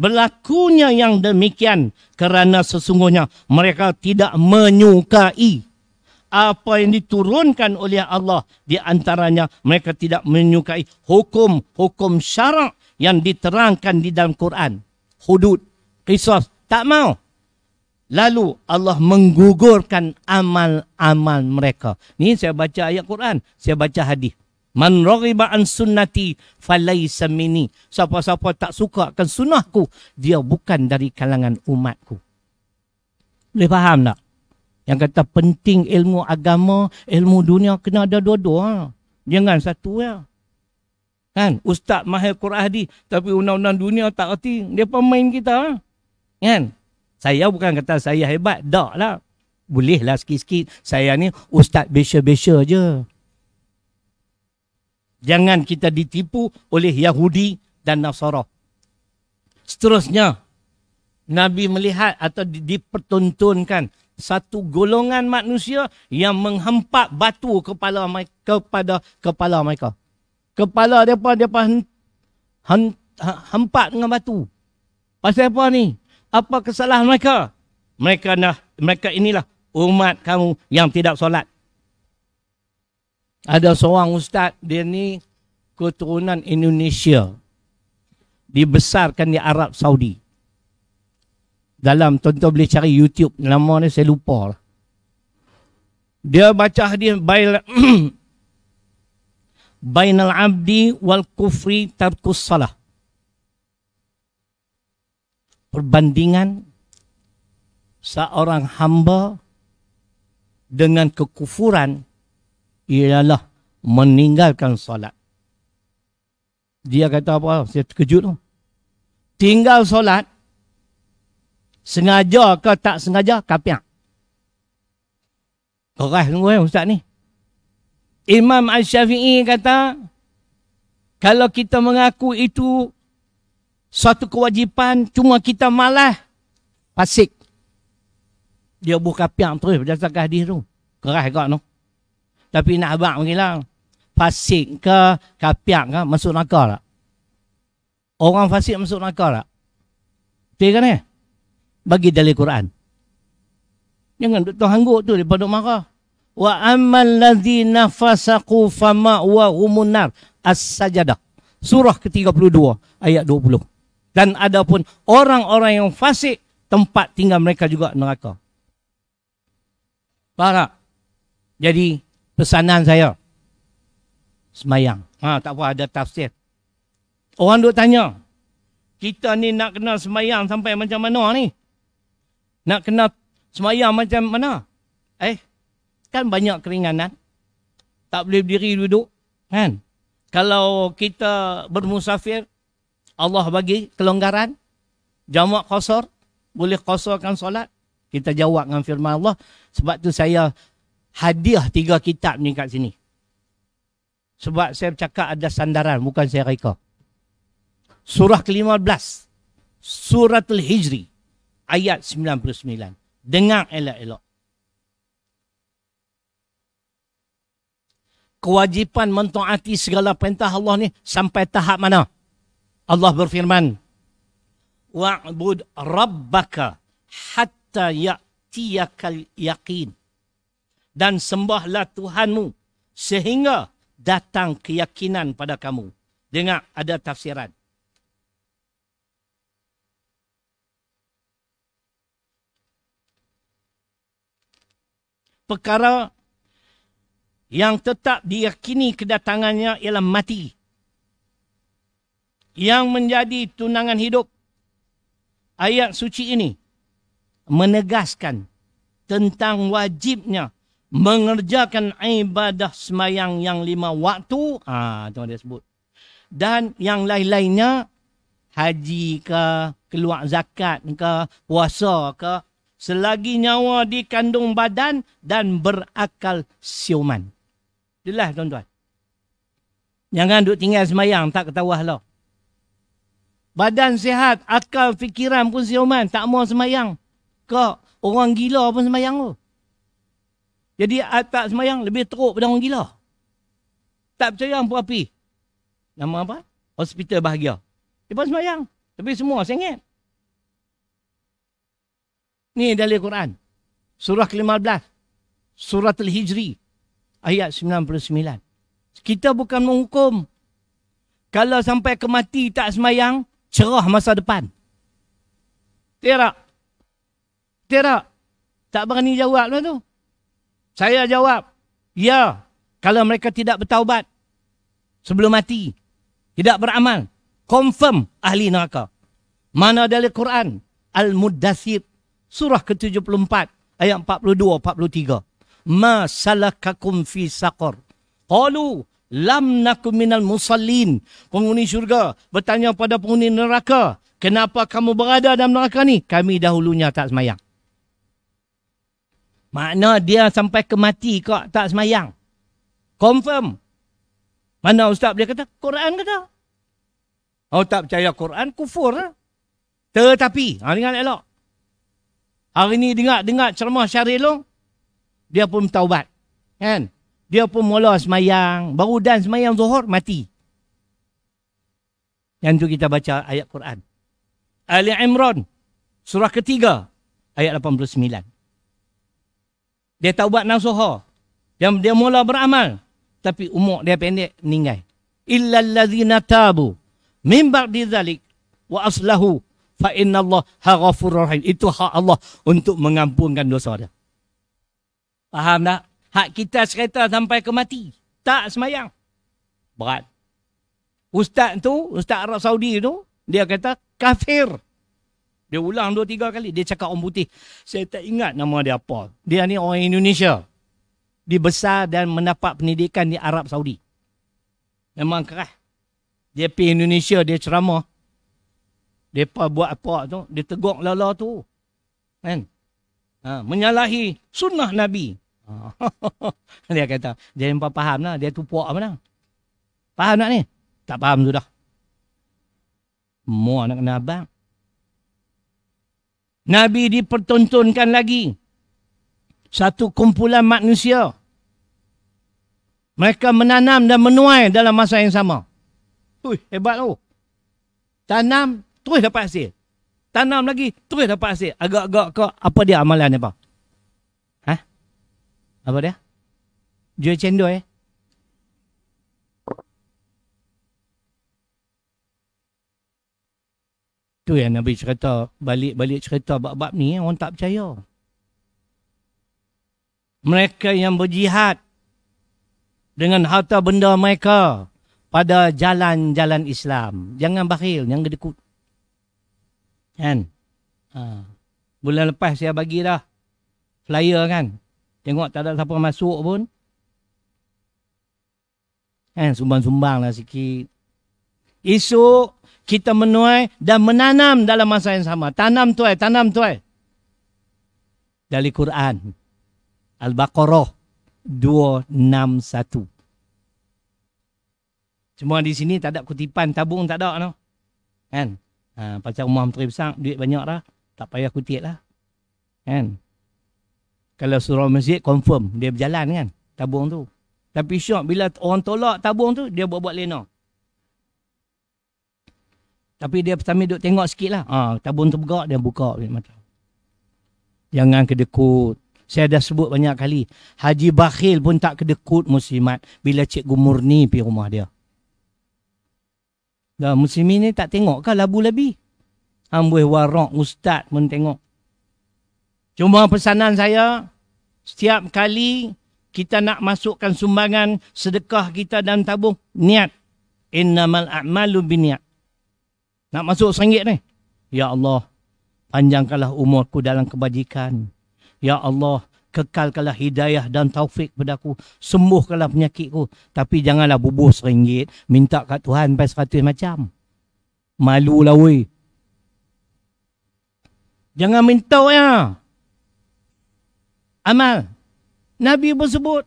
Berlakunya yang demikian kerana sesungguhnya mereka tidak menyukai apa yang diturunkan oleh Allah di antaranya mereka tidak menyukai hukum-hukum syarak yang diterangkan di dalam Quran hudud qisas tak mau lalu Allah menggugurkan amal-amal mereka ni saya baca ayat Quran saya baca hadis Man raghiba an sunnati falaysa minni. Siapa-siapa tak suka akan sunnahku, dia bukan dari kalangan umatku. Boleh faham tak? Yang kata penting ilmu agama, ilmu dunia kena ada dua-dua. Ha. Jangan satu ya. Kan? Ustaz Mahir Qur'adi tapi undang-undang dunia tak erti. Dia pun main kita. Ha. Kan? Saya bukan kata saya hebat. Tak lah. Boleh lah sikit-sikit. Saya ni ustaz besa-besa je. Jangan kita ditipu oleh Yahudi dan Nasara. Seterusnya, Nabi melihat atau dipertuntunkan satu golongan manusia yang menghempak batu kepala mereka, kepada kepala mereka. Kepala mereka, mereka ha-, hempak dengan batu. Pasal apa ni? Apa kesalahan mereka? Mereka dah, mereka inilah umat kamu yang tidak solat. Ada seorang ustaz, dia ni keturunan Indonesia. Dibesarkan di Arab Saudi dalam tuan-tuan boleh cari YouTube nama dia saya lupa lah. Dia baca hadis bail bainal abdi wal kufri tarkus salah. Perbandingan seorang hamba dengan kekufuran ialah meninggalkan solat. Dia kata apa? Saya terkejut. Tinggal solat Sengaja ke tak sengaja, kapiak. Keras nunggu eh, ustaz ni. Imam Al-Syafi'i kata, kalau kita mengaku itu satu kewajipan, cuma kita malah pasik. Dia buka piang terus berdasarkan hadis tu. Keras kot no. Tapi nak abang mengilang. Lah, fasik ke kapiak ke masuk nakal tak? Orang fasik masuk nakal tak? Betul kan ni? Eh? bagi dalil Quran. Jangan duk tohangguk tu daripada duk marah. Wa ammal ladzina fasaqu fama wa humunar as-sajadah. Surah ke-32 ayat 20. Dan adapun orang-orang yang fasik tempat tinggal mereka juga neraka. Para. Jadi pesanan saya semayang. Ha tak apa ada tafsir. Orang duk tanya kita ni nak kena semayang sampai macam mana ni? Nak kena semayang macam mana? Eh, kan banyak keringanan. Tak boleh berdiri duduk, kan? Kalau kita bermusafir, Allah bagi kelonggaran. Jamak kosor, boleh kosorkan solat. Kita jawab dengan firman Allah. Sebab tu saya hadiah tiga kitab ni kat sini. Sebab saya cakap ada sandaran, bukan saya reka. Surah ke-15. Surah Al-Hijri ayat 99. Dengar elok-elok. Kewajipan mentaati segala perintah Allah ni sampai tahap mana? Allah berfirman, "Wa'bud rabbaka hatta ya'tiyakal yaqin." Dan sembahlah Tuhanmu sehingga datang keyakinan pada kamu. Dengar ada tafsiran. perkara yang tetap diyakini kedatangannya ialah mati. Yang menjadi tunangan hidup. Ayat suci ini menegaskan tentang wajibnya mengerjakan ibadah semayang yang lima waktu. Ah, ha, dia sebut. Dan yang lain-lainnya, haji ke, keluar zakat ke, puasa ke, selagi nyawa di kandung badan dan berakal siuman. Itulah tuan-tuan. Jangan duduk tinggal semayang, tak ketawah lah. Badan sihat, akal fikiran pun siuman, tak mau semayang. Kau, orang gila pun semayang tu. Jadi ah, tak semayang lebih teruk pada orang gila. Tak percaya pun api. Nama apa? Hospital bahagia. Dia pun semayang. Tapi semua sengit. Ni dalil Quran. Surah ke-15. Surah Al-Hijri. Ayat 99. Kita bukan menghukum. Kalau sampai kemati tak semayang, cerah masa depan. Tidak. Tidak. Tak berani jawab lah tu. Saya jawab. Ya. Kalau mereka tidak bertaubat. Sebelum mati. Tidak beramal. Confirm ahli neraka. Mana dari Quran? Al-Mudathir surah ke-74 ayat 42 43 ma salakakum fi saqar qalu lam nakum minal musallin penghuni syurga bertanya pada penghuni neraka kenapa kamu berada dalam neraka ni kami dahulunya tak semayang makna dia sampai ke mati kok tak semayang confirm mana ustaz dia kata Quran kata Oh tak percaya Quran kufur lah. Tetapi, ha, dengar elok. Hari ni dengar-dengar ceramah syarih lu, dia pun taubat. Kan? Dia pun mula semayang, baru dan semayang zuhur, mati. Yang tu kita baca ayat Quran. Ali Imran, surah ketiga, ayat 89. Dia taubat nang nasuhur. Dia, dia mula beramal. Tapi umur dia pendek, meninggal. Illa allazina tabu. Mimbar di dizalik. Wa aslahu fa inna Allah ghafurur rahim. Itu hak Allah untuk mengampunkan dosa dia. Faham tak? Hak kita sekitar sampai ke mati. Tak semayang. Berat. Ustaz tu, Ustaz Arab Saudi tu, dia kata kafir. Dia ulang dua tiga kali. Dia cakap orang putih. Saya tak ingat nama dia apa. Dia ni orang Indonesia. Dia besar dan mendapat pendidikan di Arab Saudi. Memang keras. Dia pergi Indonesia, dia ceramah. Depa buat apa tu? Dia tegur lala tu. Kan? Ha, menyalahi sunnah Nabi. Ha. dia kata, dia empat faham lah. Dia tu tupuak mana? Faham tak ni? Tak faham sudah. Mua nak kena abang. Nabi dipertontonkan lagi. Satu kumpulan manusia. Mereka menanam dan menuai dalam masa yang sama. Ui, hebat tu. Tanam, terus dapat hasil. Tanam lagi, terus dapat hasil. Agak-agak kau, apa dia amalan ni, bang? Ha? Apa dia? Jual cendol, eh? Tu yang Nabi cerita, balik-balik cerita bab-bab ni, eh, orang tak percaya. Mereka yang berjihad dengan harta benda mereka pada jalan-jalan Islam. Jangan bakhil, jangan gedekut. Kan? Ha. Bulan lepas saya bagi dah flyer kan. Tengok tak ada siapa masuk pun. Kan? Sumbang-sumbang lah sikit. Esok kita menuai dan menanam dalam masa yang sama. Tanam tuai, eh. tanam tuai. Eh. Dari Quran. Al-Baqarah 261. Semua di sini tak ada kutipan tabung tak ada no. Kan? Ha, pasal rumah menteri besar, duit banyak dah. Tak payah kutip lah. Kan? Kalau surau masjid, confirm. Dia berjalan kan, tabung tu. Tapi syok, bila orang tolak tabung tu, dia buat-buat lena. Tapi dia pertama duduk tengok sikit lah. Ha, tabung tu bergerak, dia buka. mata. Jangan kedekut. Saya dah sebut banyak kali. Haji Bakhil pun tak kedekut muslimat bila cikgu murni pergi rumah dia. Dah musim ini tak tengok ke labu labi? Ambil warak ustaz pun tengok. Cuma pesanan saya, setiap kali kita nak masukkan sumbangan sedekah kita dan tabung, niat. Innamal a'malu biniat. Nak masuk sengit ni. Ya Allah, panjangkanlah umurku dalam kebajikan. Ya Allah, kekalkanlah hidayah dan taufik pada aku sembuhkanlah penyakitku tapi janganlah bubuh seringgit minta kat Tuhan sampai seratus macam malulah weh jangan minta ya amal Nabi pun sebut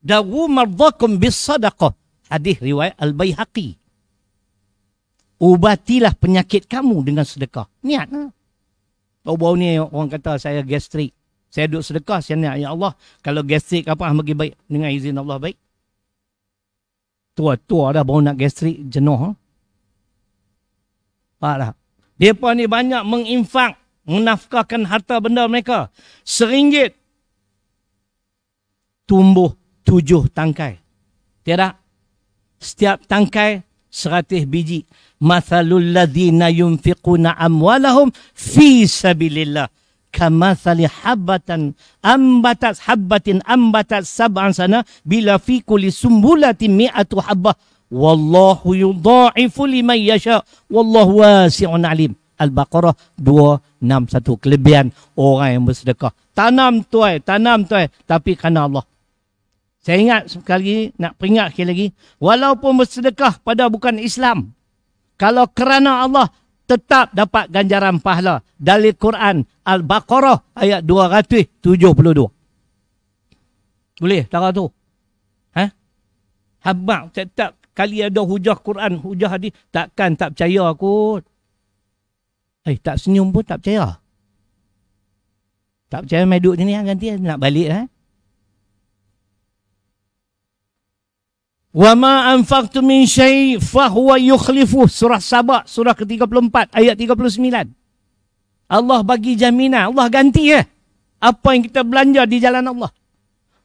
Dawu marzakum sadaqah Hadis riwayat Al-Bayhaqi Ubatilah penyakit kamu dengan sedekah Niat lah Bau-bau ni orang kata saya gastrik saya duduk sedekah, saya nak, Ya Allah, kalau gastrik apa, ah, bagi baik. Dengan izin Allah, baik. Tua-tua dah baru nak gastrik, jenuh. Ah. Faham tak? Mereka ni banyak menginfak, menafkahkan harta benda mereka. Seringgit. Tumbuh tujuh tangkai. Tiada. Setiap tangkai, seratus biji. Mathalul ladhina yunfiquna amwalahum fi sabilillah kama sali habatan ambatas habatin ambatas sab'an sana bila fi kulli sumbulatin mi'atu habbah wallahu yudha'ifu liman yasha wallahu wasi'un alim al-baqarah 261 kelebihan orang yang bersedekah tanam tuai tanam tuai tapi kerana Allah saya ingat sekali lagi, nak peringat sekali lagi. Walaupun bersedekah pada bukan Islam. Kalau kerana Allah, tetap dapat ganjaran pahala dalil Quran Al-Baqarah ayat 272. Boleh cara tu? Ha? Habak tetap kali ada hujah Quran, hujah hadis takkan tak percaya aku. Eh, tak senyum pun tak percaya. Tak percaya main duduk sini kan ganti nak balik eh. Ha? Wa ma anfaqtum min syai fa huwa yukhlifu surah Saba surah ke-34 ayat 39. Allah bagi jaminan, Allah ganti ya. Apa yang kita belanja di jalan Allah.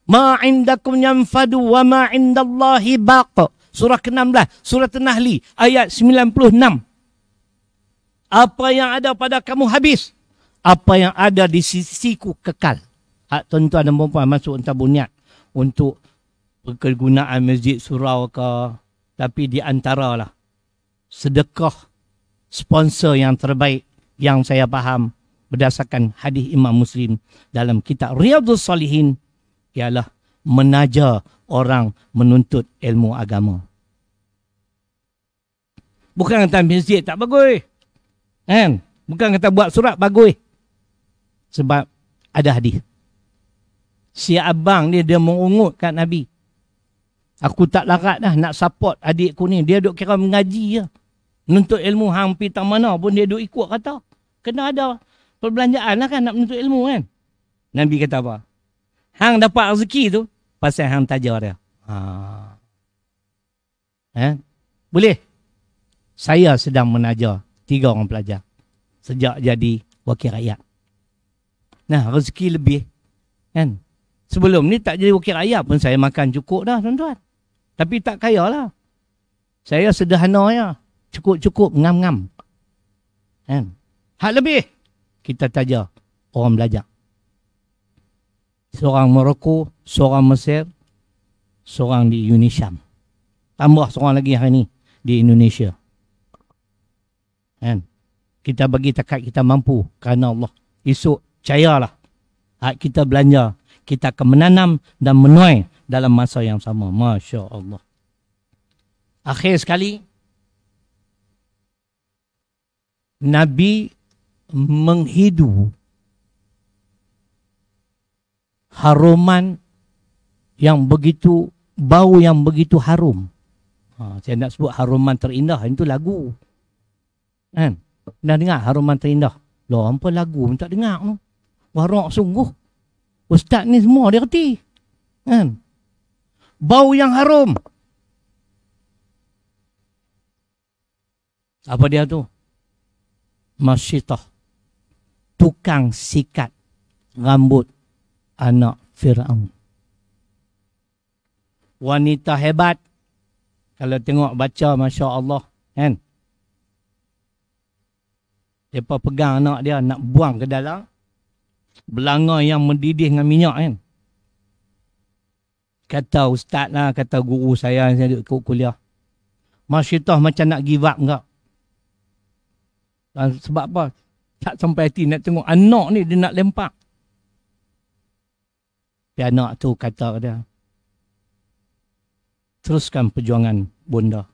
Ma indakum yanfadu wa ma indallahi baq. Surah ke-16, surah An-Nahl ayat 96. Apa yang ada pada kamu habis, apa yang ada di sisiku kekal. Hak tuan-tuan dan puan masuk entah bunyat untuk perkegunaan masjid surau ke tapi di antaralah sedekah sponsor yang terbaik yang saya faham berdasarkan hadis Imam Muslim dalam kitab Riyadhus Salihin ialah menaja orang menuntut ilmu agama. Bukan kata masjid tak bagus. Kan? Bukan kata buat surat bagus. Sebab ada hadis. Si abang dia dia mengungut kat Nabi. Aku tak larat dah nak support adik aku ni. Dia duk kira mengaji ya. Menuntut ilmu hampir tak mana pun dia duk ikut kata. Kena ada perbelanjaan lah kan nak menuntut ilmu kan. Nabi kata apa? Hang dapat rezeki tu pasal hang tajar dia. Ha. Eh? Boleh? Saya sedang menajar tiga orang pelajar. Sejak jadi wakil rakyat. Nah, rezeki lebih. Kan? Sebelum ni tak jadi wakil rakyat pun saya makan cukup dah tuan-tuan. Tapi tak kaya lah. Saya sederhana ya. Cukup-cukup ngam-ngam. Kan? Hak lebih. Kita tajar. Orang belajar. Seorang Morocco. Seorang Mesir. Seorang di Indonesia. Tambah seorang lagi hari ni. Di Indonesia. Kan? Kita bagi takat kita mampu. Kerana Allah. Esok. Cayalah. Hak kita belanja. Kita akan menanam dan menuai dalam masa yang sama. Masya Allah. Akhir sekali, Nabi menghidu haruman yang begitu, bau yang begitu harum. Ha, saya nak sebut haruman terindah, itu lagu. Kan? Dah dengar haruman terindah? Loh, apa lagu pun tak dengar. Warak sungguh. Ustaz ni semua dia reti. Kan? bau yang harum. Apa dia tu? Masyitah. Tukang sikat rambut anak Fir'aun. Wanita hebat. Kalau tengok baca Masya Allah. Kan? Dia pegang anak dia nak buang ke dalam. Belanga yang mendidih dengan minyak kan kata ustaz lah, kata guru saya yang saya ikut kuliah. Masyidah macam nak give up enggak? Dan sebab apa? Tak sampai hati nak tengok anak ni dia nak lempak. Tapi anak tu kata dia, teruskan perjuangan bunda.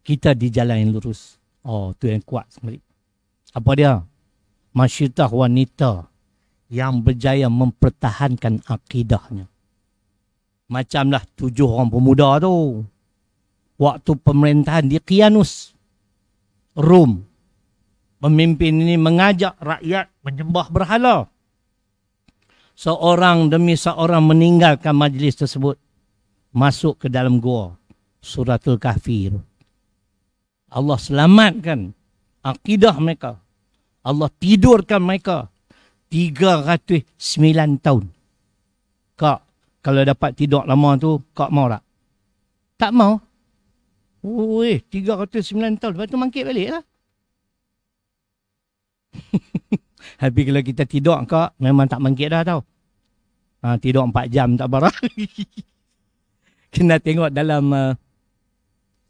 Kita di jalan yang lurus. Oh, tu yang kuat sekali. Apa dia? Masyidah wanita yang berjaya mempertahankan akidahnya macamlah tujuh orang pemuda tu waktu pemerintahan di Kianus Rom pemimpin ini mengajak rakyat menyembah berhala seorang demi seorang meninggalkan majlis tersebut masuk ke dalam gua suratul kahfi Allah selamatkan akidah mereka Allah tidurkan mereka 309 tahun kalau dapat tidur lama tu kau mau tak? Tak mau. Weh, 309 tahun lepas tu mangkit balik lah. Tapi kalau kita tidur kak, memang tak mangkit dah tau. Ha, tidur 4 jam tak apa Kena tengok dalam uh,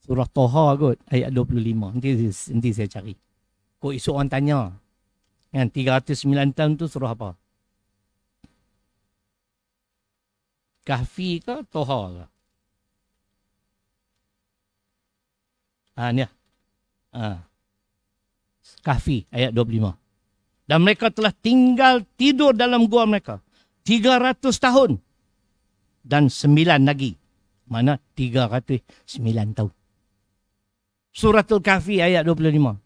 surah Toha kot, ayat 25. Nanti, nanti saya cari. Kok esok orang tanya, kan 309 tahun tu surah apa? kahfi ke toha ke. Ha, ni lah. Ha. Kahfi ayat 25. Dan mereka telah tinggal tidur dalam gua mereka. 300 tahun. Dan 9 lagi. Mana 309 tahun. Suratul Kahfi ayat 25.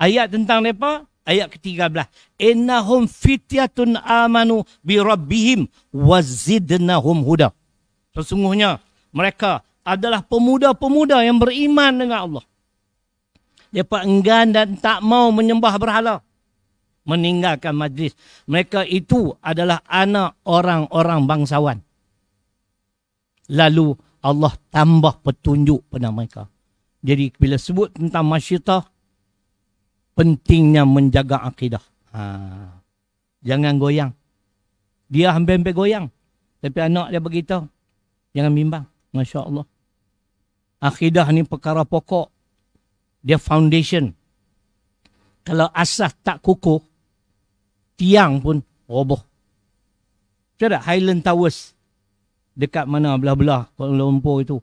Ayat tentang mereka ayat ke-13 innahum fityatun amanu bi rabbihim wazidnahum huda sesungguhnya mereka adalah pemuda-pemuda yang beriman dengan Allah mereka enggan dan tak mau menyembah berhala meninggalkan majlis mereka itu adalah anak orang-orang bangsawan lalu Allah tambah petunjuk pada mereka jadi bila sebut tentang masyitah pentingnya menjaga akidah. Ha. Jangan goyang. Dia hampir-hampir goyang. Tapi anak dia beritahu, jangan bimbang. Masya Allah. Akidah ni perkara pokok. Dia foundation. Kalau asas tak kukuh, tiang pun roboh. Macam tak? Highland Towers. Dekat mana belah-belah Kuala Lumpur itu.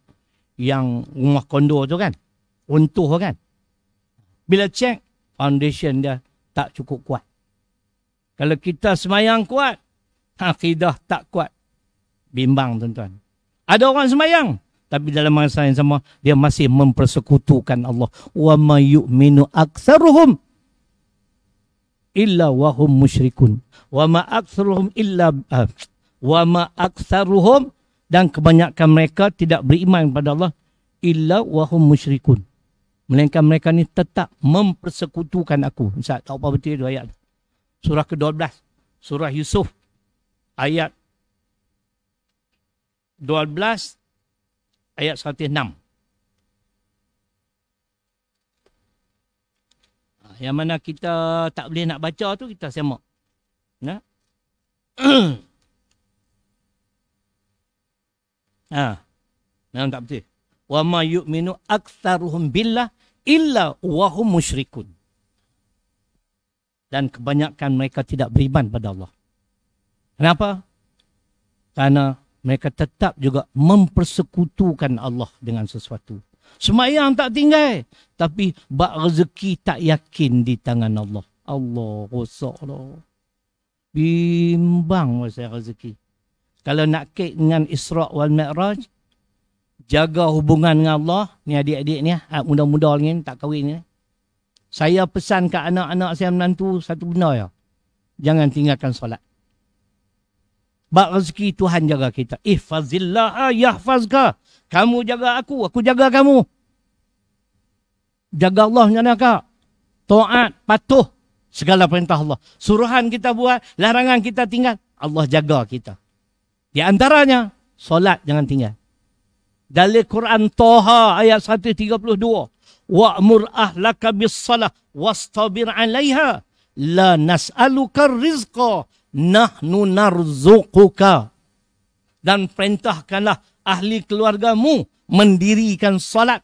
Yang rumah kondor tu kan. Untuh kan. Bila cek, foundation dia tak cukup kuat. Kalau kita semayang kuat, akidah tak kuat. Bimbang tuan-tuan. Ada orang semayang. Tapi dalam masa yang sama, dia masih mempersekutukan Allah. Wa ma yu'minu aksaruhum illa wahum musyrikun. Wa ma aksaruhum illa... Uh, wa ma aksaruhum dan kebanyakan mereka tidak beriman kepada Allah illa wahum musyrikun. Melainkan mereka ni tetap mempersekutukan aku. Ustaz, tak apa betul itu ayat tu. Surah ke-12. Surah Yusuf. Ayat 12. Ayat 106. Ah, yang mana kita tak boleh nak baca tu, kita semak. Nah. ha. Memang tak betul wa ma yu'minu aktsaruhum billah illa wa hum musyrikun. Dan kebanyakan mereka tidak beriman pada Allah. Kenapa? Karena mereka tetap juga mempersekutukan Allah dengan sesuatu. Semayang tak tinggal. Tapi bak rezeki tak yakin di tangan Allah. Allah rosak Allah. Bimbang saya rezeki. Kalau nak kek dengan Isra' wal Mi'raj, jaga hubungan dengan Allah ni adik-adik ni ah. Ah, muda-muda ni tak kahwin ni saya pesan ke anak-anak saya menantu satu benda ya jangan tinggalkan solat bak rezeki Tuhan jaga kita ihfazillah ah, yahfazka kamu jaga aku aku jaga kamu jaga Allah jangan kak taat patuh segala perintah Allah suruhan kita buat larangan kita tinggal Allah jaga kita di antaranya solat jangan tinggal dalam Quran Taha ayat 132 wa'mur ahlaka bis-salah wastabir 'alaiha la nas'aluka rizqa nahnu narzuquka dan perintahkanlah ahli keluargamu mendirikan salat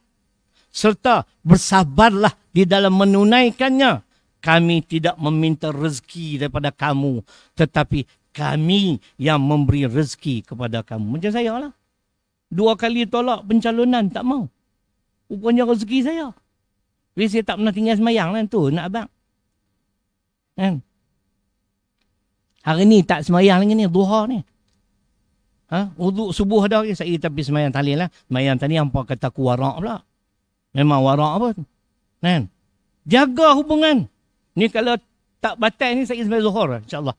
serta bersabarlah di dalam menunaikannya kami tidak meminta rezeki daripada kamu tetapi kami yang memberi rezeki kepada kamu macam saya lah dua kali tolak pencalonan tak mau. Rupanya rezeki saya. Jadi saya tak pernah tinggal semayang lah tu nak abang. Kan? Hari ni tak semayang lagi ni, duha ni. Ha? Uduk subuh dah, eh, saya tapi semayang tali lah. Semayang talil apa kata ku warak pula. Memang warak apa Kan? Jaga hubungan. Ni kalau tak batal ni saya sampai zuhur insyaAllah.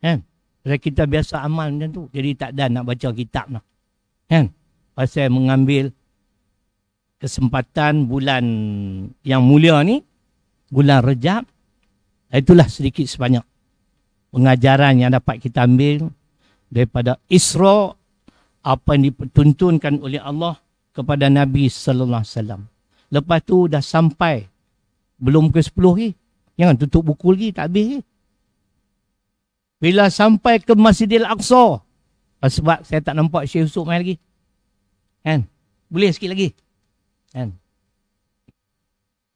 Kan? Eh? kita biasa amal macam tu. Jadi tak ada nak baca kitab lah kan pasal mengambil kesempatan bulan yang mulia ni bulan Rejab itulah sedikit sebanyak pengajaran yang dapat kita ambil daripada Isra apa yang dipertuntunkan oleh Allah kepada Nabi sallallahu alaihi wasallam. Lepas tu dah sampai belum ke sepuluh lagi. Jangan tutup buku lagi tak habis. Bila sampai ke Masjidil Aqsa, sebab saya tak nampak Syekh Yusuf main lagi. Kan? Boleh sikit lagi. Kan?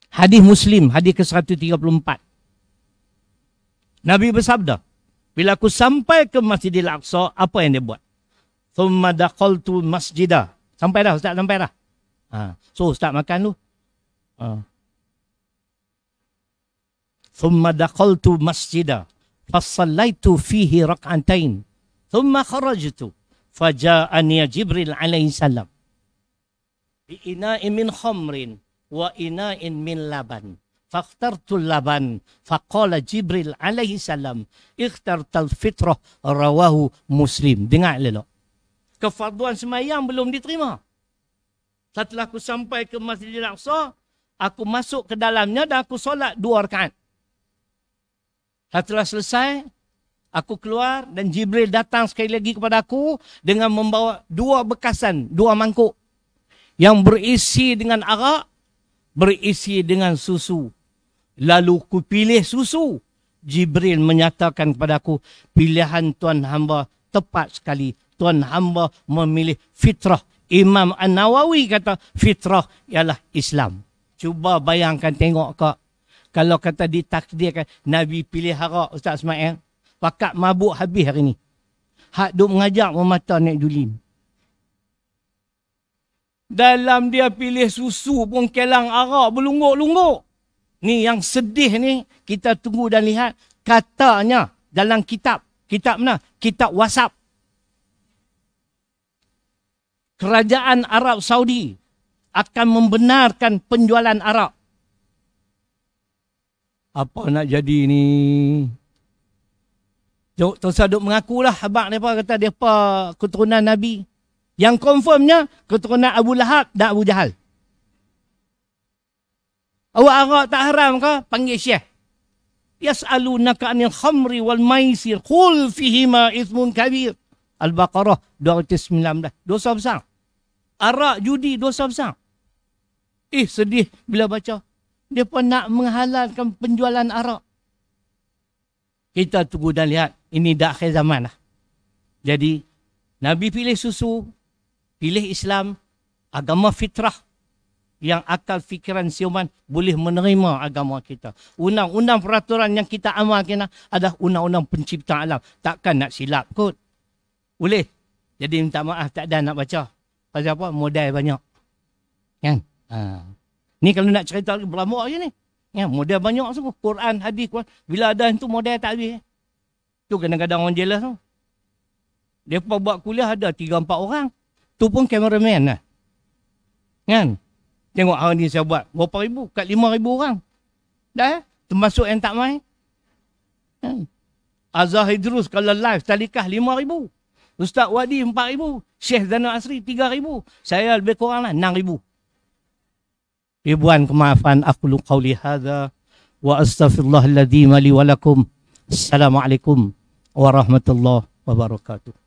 Hadis Muslim, hadis ke-134. Nabi bersabda, bila aku sampai ke Masjidil Aqsa, apa yang dia buat? Thumma daqaltu masjidah. Sampai dah, Ustaz, sampai dah. Ha. So, Ustaz makan tu. Ha. Thumma daqaltu masjidah. Fassallaitu fihi rak'antain. Thumma kharajtu faja'ani Jibril alaihi salam bi ina'in min khamrin wa ina'in min laban. Faktartul laban faqala Jibril alaihi salam ikhtartal fitrah rawahu Muslim. Dengar lelo. Kefarduan semayang belum diterima. Setelah aku sampai ke Masjidil Aqsa, aku masuk ke dalamnya dan aku solat dua rakaat. Setelah selesai, Aku keluar dan Jibril datang sekali lagi kepada aku dengan membawa dua bekasan, dua mangkuk yang berisi dengan arak, berisi dengan susu. Lalu ku pilih susu. Jibril menyatakan kepada aku, pilihan Tuan hamba tepat sekali. Tuan hamba memilih fitrah. Imam An-Nawawi kata fitrah ialah Islam. Cuba bayangkan tengok kak. Kalau kata ditakdirkan Nabi pilih harap Ustaz Ismail. Pakat mabuk habis hari ni. Hak duk mengajak memata Nek Julin. Dalam dia pilih susu pun kelang arak berlungguk-lungguk. Ni yang sedih ni, kita tunggu dan lihat. Katanya dalam kitab. Kitab mana? Kitab WhatsApp. Kerajaan Arab Saudi akan membenarkan penjualan arak. Apa nak jadi ni? Jok, tu saya duk mengakulah habaq depa kata depa keturunan Nabi. Yang confirmnya keturunan Abu Lahab dan Abu Jahal. Awak Arab tak haram ke panggil syekh? Yas'alunaka 'anil khamri wal maisir qul fihima ithmun kabir. Al-Baqarah 219. Dosa besar. Arak judi dosa besar. Eh sedih bila baca. Dia pun nak menghalalkan penjualan arak kita tunggu dan lihat ini dah akhir zaman lah. Jadi Nabi pilih susu, pilih Islam, agama fitrah yang akal fikiran siuman boleh menerima agama kita. Undang-undang peraturan yang kita amalkan adalah undang-undang pencipta alam. Takkan nak silap kot. Boleh. Jadi minta maaf tak ada nak baca. Pasal apa? Modal banyak. Kan? Ha. Ni kalau nak cerita lagi berlama je ni. Ya, model banyak semua. Quran, hadis, Quran. Bila ada itu model tak habis. Ya. Tu kadang-kadang orang jelas tu. Mereka buat kuliah ada tiga, empat orang. Tu pun kameraman lah. Kan? Tengok hari ah, ni saya buat berapa ribu? Kat lima ribu orang. Dah eh? Termasuk yang tak main. Kan? Azhar Hidrus kalau live talikah lima ribu. Ustaz Wadi empat ribu. Syekh Zainal Asri tiga ribu. Saya lebih kurang lah enam ribu ribuan kemaafan aku lu qauli hadza wa astaghfirullah ladzi mali wa lakum assalamualaikum warahmatullahi wabarakatuh